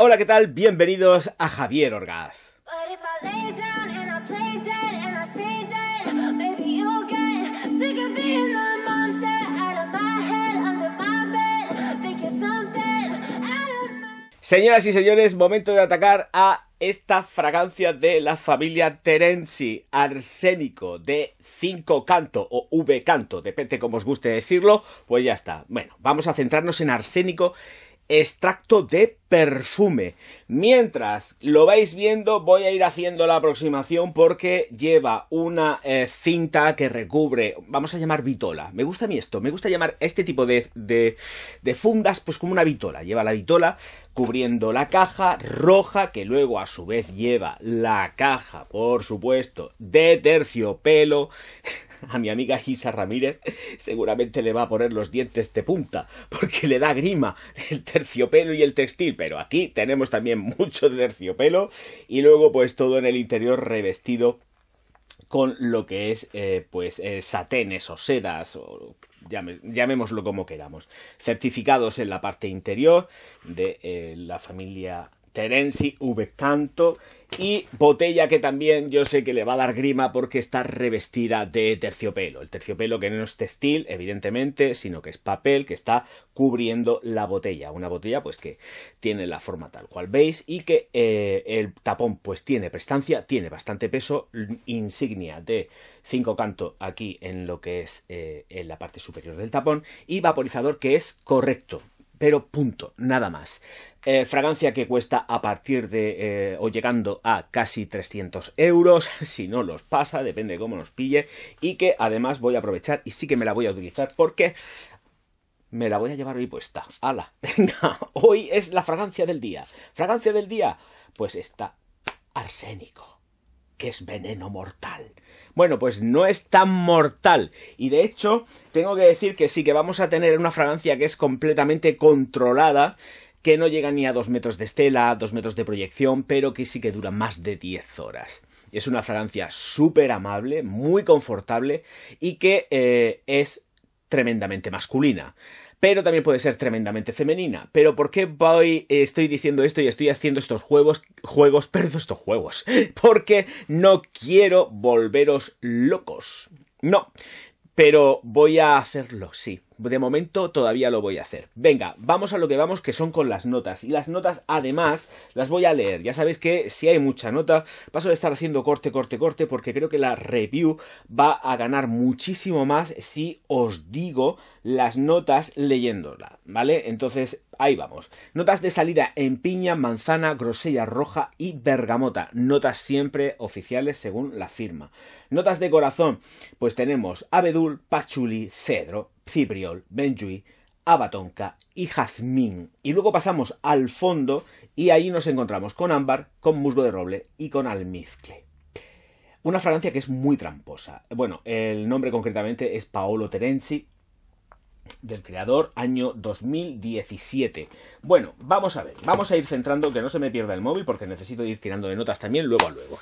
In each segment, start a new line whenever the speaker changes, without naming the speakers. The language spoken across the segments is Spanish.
Hola, ¿qué tal? Bienvenidos a Javier Orgaz. Señoras y señores, momento de atacar a esta fragancia de la familia Terenzi, arsénico de 5 canto o V canto, depende cómo os guste decirlo, pues ya está. Bueno, vamos a centrarnos en arsénico extracto de perfume. Mientras lo vais viendo, voy a ir haciendo la aproximación porque lleva una eh, cinta que recubre, vamos a llamar vitola. Me gusta a mí esto, me gusta llamar este tipo de, de fundas, pues como una vitola. Lleva la vitola cubriendo la caja roja, que luego a su vez lleva la caja, por supuesto, de terciopelo a mi amiga Gisa Ramírez seguramente le va a poner los dientes de punta, porque le da grima el terciopelo y el textil, pero aquí tenemos también mucho terciopelo y luego pues todo en el interior revestido con lo que es eh, pues eh, satenes o sedas o llamémoslo como queramos certificados en la parte interior de eh, la familia Terenzi V. Canto y botella que también yo sé que le va a dar grima porque está revestida de terciopelo. El terciopelo que no es textil, evidentemente, sino que es papel que está cubriendo la botella. Una botella pues que tiene la forma tal cual veis y que eh, el tapón pues tiene prestancia, tiene bastante peso, insignia de cinco canto aquí en lo que es eh, en la parte superior del tapón y vaporizador que es correcto pero punto, nada más. Eh, fragancia que cuesta a partir de eh, o llegando a casi 300 euros, si no los pasa, depende de cómo nos pille, y que además voy a aprovechar y sí que me la voy a utilizar porque me la voy a llevar hoy puesta. ¡Hala! Venga, hoy es la fragancia del día. ¿Fragancia del día? Pues está arsénico, que es veneno mortal. Bueno, pues no es tan mortal. Y de hecho, tengo que decir que sí, que vamos a tener una fragancia que es completamente controlada que no llega ni a dos metros de estela, dos metros de proyección, pero que sí que dura más de 10 horas. Es una fragancia súper amable, muy confortable y que eh, es tremendamente masculina. Pero también puede ser tremendamente femenina. Pero ¿por qué voy, eh, estoy diciendo esto y estoy haciendo estos juegos, juegos, perdón, estos juegos? Porque no quiero volveros locos. No, pero voy a hacerlo, sí de momento todavía lo voy a hacer. Venga, vamos a lo que vamos, que son con las notas. Y las notas, además, las voy a leer. Ya sabéis que si hay mucha nota, paso de estar haciendo corte, corte, corte, porque creo que la review va a ganar muchísimo más si os digo las notas leyéndola, ¿vale? Entonces, ahí vamos. Notas de salida en piña, manzana, grosella roja y bergamota. Notas siempre oficiales según la firma. Notas de corazón, pues tenemos abedul, pachuli, cedro, Cibriol, Benjui, Abatonca y Jazmín. Y luego pasamos al fondo y ahí nos encontramos con ámbar, con musgo de roble y con almizcle. Una fragancia que es muy tramposa. Bueno, el nombre concretamente es Paolo Terenzi, del creador, año 2017. Bueno, vamos a ver, vamos a ir centrando, que no se me pierda el móvil, porque necesito ir tirando de notas también luego a luego.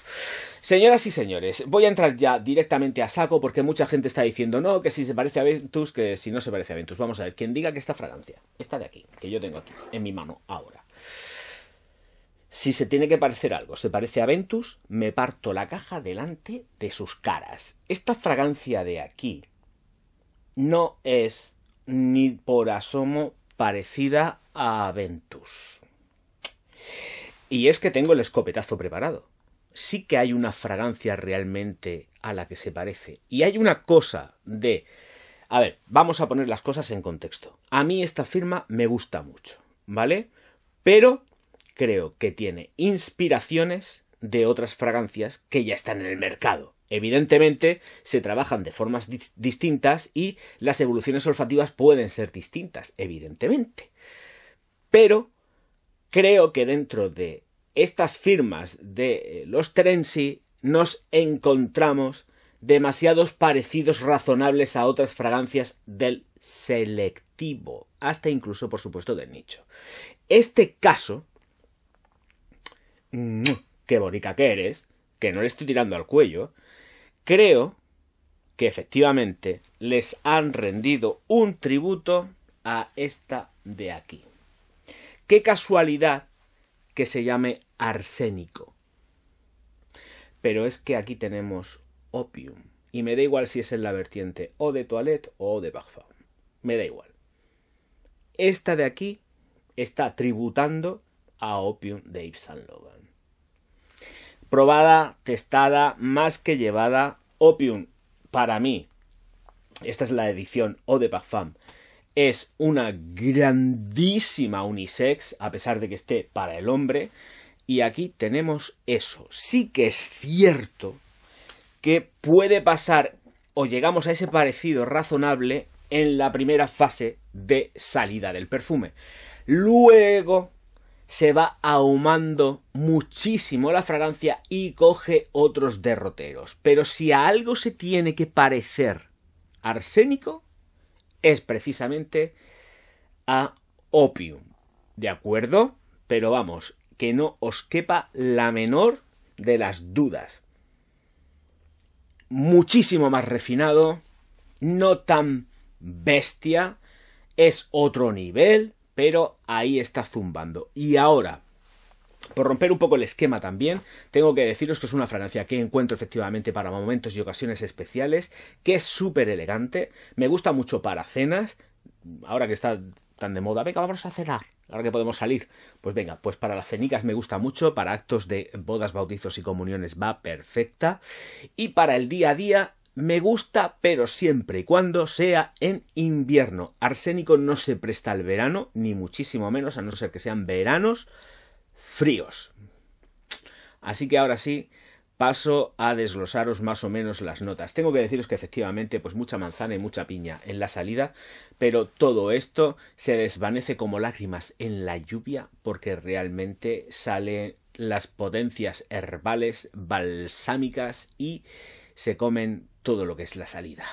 Señoras y señores, voy a entrar ya directamente a saco, porque mucha gente está diciendo, no, que si se parece a Ventus, que si no se parece a Ventus. Vamos a ver, quien diga que esta fragancia, esta de aquí, que yo tengo aquí, en mi mano, ahora. Si se tiene que parecer algo, se parece a Ventus, me parto la caja delante de sus caras. Esta fragancia de aquí no es ni por asomo parecida a Ventus. Y es que tengo el escopetazo preparado. Sí que hay una fragancia realmente a la que se parece. Y hay una cosa de... A ver, vamos a poner las cosas en contexto. A mí esta firma me gusta mucho, ¿vale? Pero creo que tiene inspiraciones de otras fragancias que ya están en el mercado. Evidentemente, se trabajan de formas distintas y las evoluciones olfativas pueden ser distintas, evidentemente. Pero creo que dentro de estas firmas de eh, los Terenzi nos encontramos demasiados parecidos razonables a otras fragancias del selectivo, hasta incluso, por supuesto, del nicho. Este caso... Mm, ¡Qué bonita que eres! que no le estoy tirando al cuello, creo que efectivamente les han rendido un tributo a esta de aquí. Qué casualidad que se llame arsénico. Pero es que aquí tenemos opium. Y me da igual si es en la vertiente o de toilette o de Bachfam. Me da igual. Esta de aquí está tributando a opium de Ibsen Logan probada, testada, más que llevada, Opium, para mí, esta es la edición O de Parfum, es una grandísima unisex, a pesar de que esté para el hombre, y aquí tenemos eso. Sí que es cierto que puede pasar o llegamos a ese parecido razonable en la primera fase de salida del perfume. Luego se va ahumando muchísimo la fragancia y coge otros derroteros. Pero si a algo se tiene que parecer arsénico, es precisamente a opium. ¿De acuerdo? Pero vamos, que no os quepa la menor de las dudas. Muchísimo más refinado, no tan bestia, es otro nivel, pero ahí está zumbando. Y ahora, por romper un poco el esquema también, tengo que deciros que es una fragancia que encuentro efectivamente para momentos y ocasiones especiales, que es súper elegante, me gusta mucho para cenas, ahora que está tan de moda, venga, vamos a cenar, ahora que podemos salir. Pues venga, pues para las cenicas me gusta mucho, para actos de bodas, bautizos y comuniones va perfecta, y para el día a día me gusta, pero siempre y cuando sea en invierno. Arsénico no se presta al verano, ni muchísimo menos, a no ser que sean veranos fríos. Así que ahora sí, paso a desglosaros más o menos las notas. Tengo que deciros que efectivamente, pues mucha manzana y mucha piña en la salida, pero todo esto se desvanece como lágrimas en la lluvia porque realmente salen las potencias herbales, balsámicas y se comen todo lo que es la salida.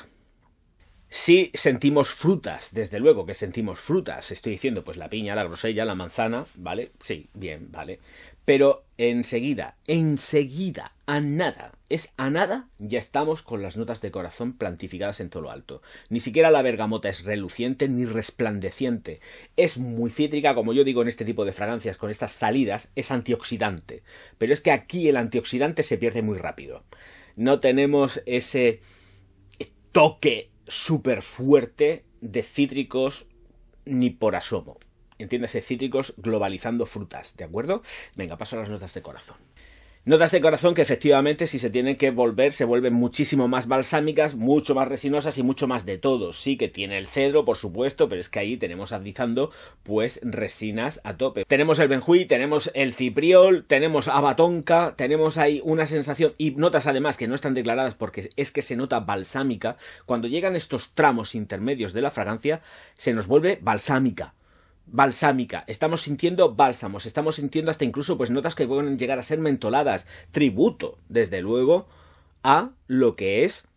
Si sentimos frutas, desde luego que sentimos frutas, estoy diciendo pues la piña, la grosella, la manzana, ¿vale? Sí, bien, ¿vale? Pero enseguida, enseguida, a nada, es a nada, ya estamos con las notas de corazón plantificadas en todo lo alto. Ni siquiera la bergamota es reluciente ni resplandeciente. Es muy cítrica, como yo digo en este tipo de fragancias, con estas salidas, es antioxidante. Pero es que aquí el antioxidante se pierde muy rápido no tenemos ese toque súper fuerte de cítricos ni por asomo. Entiéndase cítricos globalizando frutas, ¿de acuerdo? Venga, paso a las notas de corazón. Notas de corazón que efectivamente si se tienen que volver se vuelven muchísimo más balsámicas, mucho más resinosas y mucho más de todo. Sí que tiene el cedro, por supuesto, pero es que ahí tenemos adizando pues resinas a tope. Tenemos el benjuí, tenemos el cipriol, tenemos abatonca, tenemos ahí una sensación y notas además que no están declaradas porque es que se nota balsámica. Cuando llegan estos tramos intermedios de la fragancia se nos vuelve balsámica balsámica, estamos sintiendo bálsamos, estamos sintiendo hasta incluso pues notas que pueden llegar a ser mentoladas, tributo, desde luego, a lo que es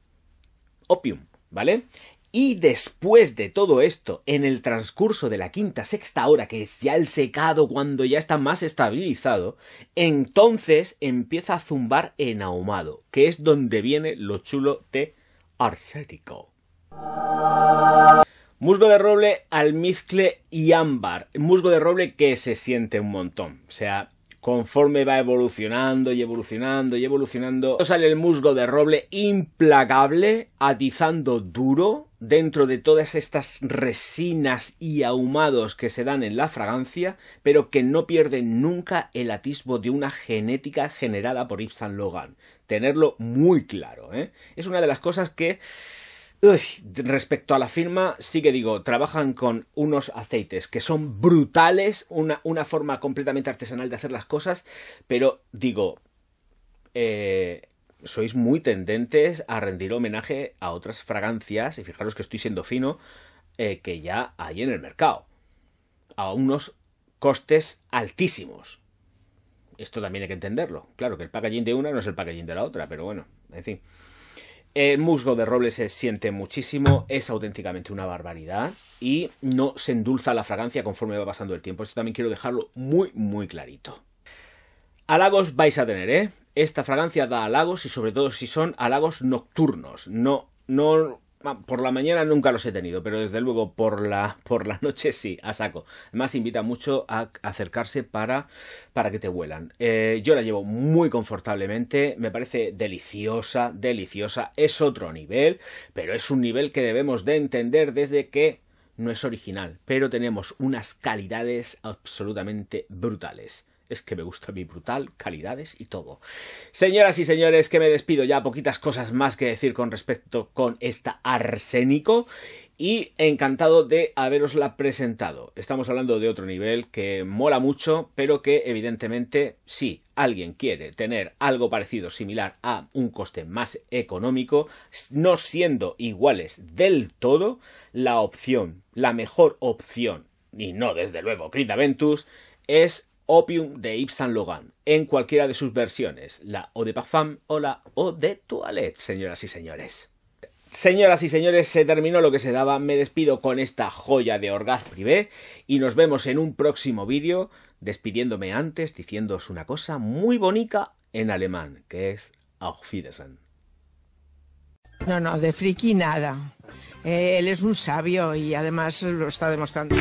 opium, ¿vale? Y después de todo esto, en el transcurso de la quinta, sexta hora, que es ya el secado cuando ya está más estabilizado, entonces empieza a zumbar en ahumado, que es donde viene lo chulo de arsénico. Musgo de roble, almizcle y ámbar. Musgo de roble que se siente un montón. O sea, conforme va evolucionando y evolucionando y evolucionando, sale el musgo de roble implacable, atizando duro dentro de todas estas resinas y ahumados que se dan en la fragancia, pero que no pierden nunca el atisbo de una genética generada por Ibsen Logan. Tenerlo muy claro, ¿eh? Es una de las cosas que respecto a la firma, sí que digo, trabajan con unos aceites que son brutales, una, una forma completamente artesanal de hacer las cosas, pero digo, eh, sois muy tendentes a rendir homenaje a otras fragancias, y fijaros que estoy siendo fino, eh, que ya hay en el mercado, a unos costes altísimos. Esto también hay que entenderlo. Claro que el packaging de una no es el packaging de la otra, pero bueno, en fin. El musgo de roble se siente muchísimo, es auténticamente una barbaridad y no se endulza la fragancia conforme va pasando el tiempo. Esto también quiero dejarlo muy, muy clarito. Halagos vais a tener, ¿eh? Esta fragancia da halagos y sobre todo si son halagos nocturnos, no, no por la mañana nunca los he tenido, pero desde luego por la, por noche sí, a saco. Además, invita mucho a acercarse para, para que te vuelan. Eh, yo la llevo muy confortablemente, me parece deliciosa, deliciosa. Es otro nivel, pero es un nivel que debemos de entender desde que no es original, pero tenemos unas calidades absolutamente brutales es que me gusta mi brutal, calidades y todo. Señoras y señores, que me despido ya, poquitas cosas más que decir con respecto con esta Arsénico y encantado de haberosla presentado. Estamos hablando de otro nivel que mola mucho, pero que evidentemente si alguien quiere tener algo parecido, similar a un coste más económico, no siendo iguales del todo, la opción, la mejor opción, y no desde luego Crit Aventus, es Opium de Yves Saint Laurent, en cualquiera de sus versiones, la o de Parfum o la Eau de Toilette, señoras y señores. Señoras y señores, se terminó lo que se daba, me despido con esta joya de Orgaz Privé y nos vemos en un próximo vídeo, despidiéndome antes diciéndoos una cosa muy bonita en alemán, que es Auf Wiedersehen. No, no, de friki nada. Eh, él es un sabio y además lo está demostrando.